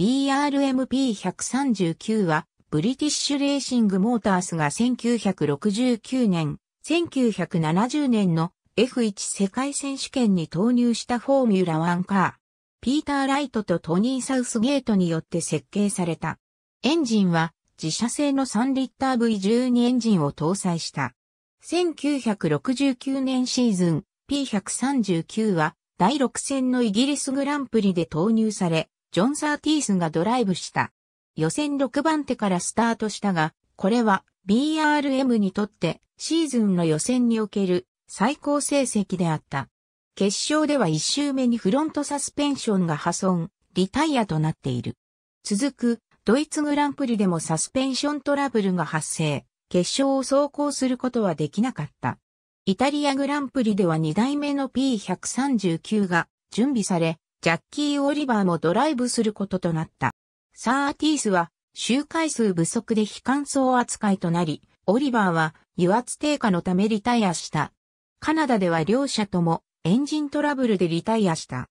BRMP139 は、ブリティッシュレーシングモータースが1969年、1970年の F1 世界選手権に投入したフォーミュラ1カー。ピーター・ライトとトニー・サウスゲートによって設計された。エンジンは自社製の3リッター V12 エンジンを搭載した。1969年シーズン P139 は第6戦のイギリスグランプリで投入され、ジョン・サーティースがドライブした。予選6番手からスタートしたが、これは BRM にとってシーズンの予選における最高成績であった。決勝では1周目にフロントサスペンションが破損、リタイアとなっている。続く、ドイツグランプリでもサスペンショントラブルが発生、決勝を走行することはできなかった。イタリアグランプリでは2台目の P139 が準備され、ジャッキー・オリバーもドライブすることとなった。サーティースは、周回数不足で非乾燥扱いとなり、オリバーは油圧低下のためリタイアした。カナダでは両者ともエンジントラブルでリタイアした。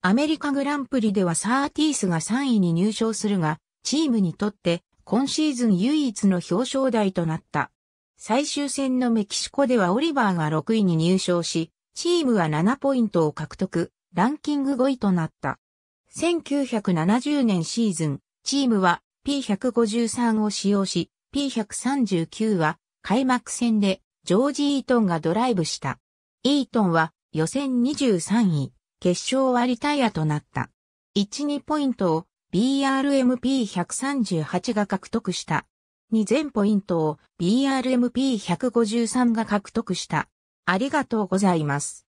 アメリカグランプリではサーティースが3位に入賞するが、チームにとって今シーズン唯一の表彰台となった。最終戦のメキシコではオリバーが6位に入賞し、チームは7ポイントを獲得。ランキング5位となった。1970年シーズン、チームは P153 を使用し、P139 は開幕戦でジョージ・イートンがドライブした。イートンは予選23位、決勝はリタイアとなった。12ポイントを BRMP138 が獲得した。2000ポイントを BRMP153 が獲得した。ありがとうございます。